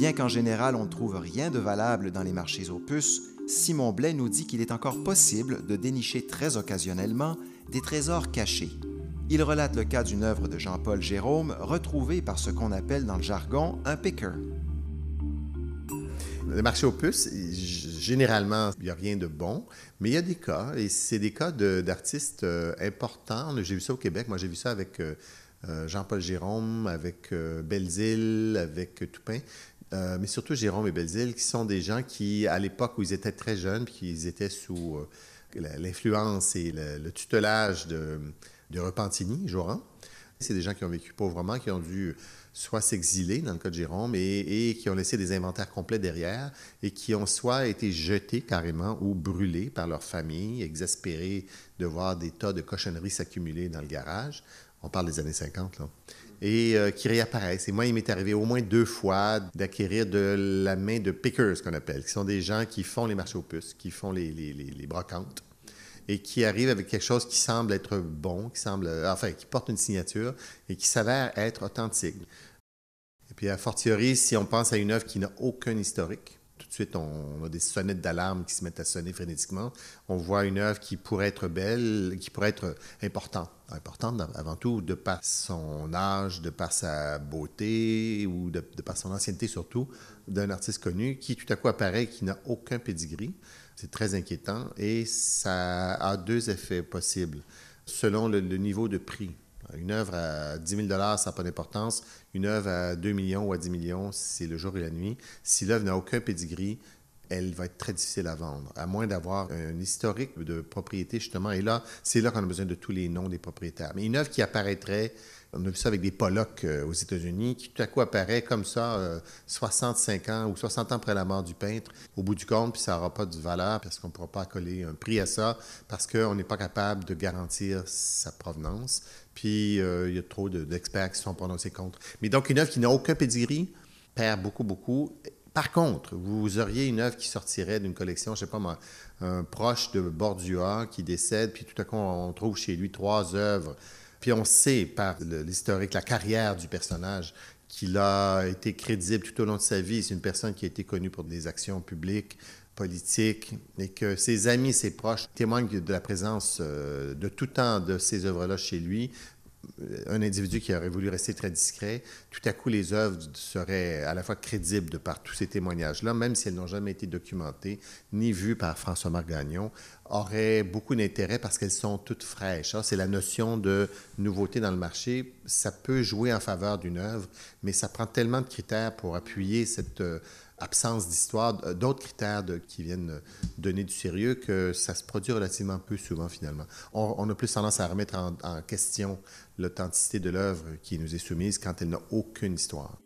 Bien qu'en général on ne trouve rien de valable dans les marchés aux puces, Simon Blais nous dit qu'il est encore possible de dénicher très occasionnellement des trésors cachés. Il relate le cas d'une œuvre de Jean-Paul Jérôme retrouvée par ce qu'on appelle dans le jargon un picker. les marchés aux puces, généralement, il n'y a rien de bon, mais il y a des cas, et c'est des cas d'artistes euh, importants. J'ai vu ça au Québec, moi j'ai vu ça avec euh, euh, Jean-Paul Jérôme, avec euh, Belzile, avec Toupin. Euh, mais surtout Jérôme et Belzil qui sont des gens qui, à l'époque où ils étaient très jeunes, puis qu'ils étaient sous euh, l'influence et le, tutelage de, de Repentini, Joran, c'est des gens qui ont vécu pauvrement, qui ont dû euh, soit s'exiler, dans le cas de Jérôme, et, qui ont laissé des inventaires complets derrière, et qui ont soit été jetés carrément ou brûlés par leur famille, exaspérés de voir des tas de cochonneries s'accumuler dans le garage. On parle des années 50, là. Et euh, qui réapparaissent. Et moi, il m'est arrivé au moins deux fois d'acquérir de la main de pickers, qu'on appelle, qui sont des gens qui font les marchés aux puces, qui font les brocantes et qui arrive avec quelque chose qui semble être bon, qui semble, euh, enfin, qui porte une signature et qui s'avère être authentique. Et puis, a fortiori, si on pense à une œuvre qui n'a aucun historique, tout de suite, on a des sonnettes d'alarme qui se mettent à sonner frénétiquement. On voit une œuvre qui pourrait être belle, qui pourrait être importante. Importante avant tout de par son âge, de par sa beauté ou de, par son ancienneté surtout, d'un artiste connu qui tout à coup apparaît qui n'a aucun pedigree. C'est très inquiétant et ça a deux effets possibles selon le, niveau de prix. Une œuvre à 10 000 ça n'a pas d'importance. Une œuvre à 2 millions ou à 10 millions, c'est le jour et la nuit. Si l'œuvre n'a aucun pedigree, elle va être très difficile à vendre, à moins d'avoir un historique de propriété, justement. Et là, c'est là qu'on a besoin de tous les noms des propriétaires. Mais une œuvre qui apparaîtrait, on a vu ça avec des Pollock euh, aux États-Unis, qui tout à coup apparaît comme ça, 65 euh, ans ou 60 ans après la mort du peintre, au bout du compte, puis ça n'aura pas de valeur parce qu'on ne pourra pas coller un prix à ça, parce qu'on n'est pas capable de garantir sa provenance. Puis euh, il y a trop d'experts qui se sont prononcés contre. Mais donc, une œuvre qui n'a aucun pedigree perd beaucoup, beaucoup par contre, vous auriez une œuvre qui sortirait d'une collection, je ne sais pas moi, un proche de Bordua qui décède, puis tout à coup, on trouve chez lui trois œuvres. Puis on sait par l'historique, la carrière du personnage, qu'il a été crédible tout au long de sa vie. C'est une personne qui a été connue pour des actions publiques, politiques, et que ses amis, ses proches témoignent de la présence euh, de tout temps de ces œuvres-là chez lui, un individu qui aurait voulu rester très discret, tout à coup, les œuvres seraient à la fois crédibles de par tous ces témoignages-là, même si elles n'ont jamais été documentées ni vues par François-Marc Gagnon, auraient beaucoup d'intérêt parce qu'elles sont toutes fraîches. Ah, c'est la notion de nouveauté dans le marché ça peut jouer en faveur d'une œuvre, mais ça prend tellement de critères pour appuyer cette euh, absence d'histoire, euh, d'autres critères qui viennent euh, donner du sérieux que ça se produit relativement peu souvent finalement. On, a plus tendance à remettre en, en question l'authenticité de l'œuvre qui nous est soumise quand elle n'a aucune histoire.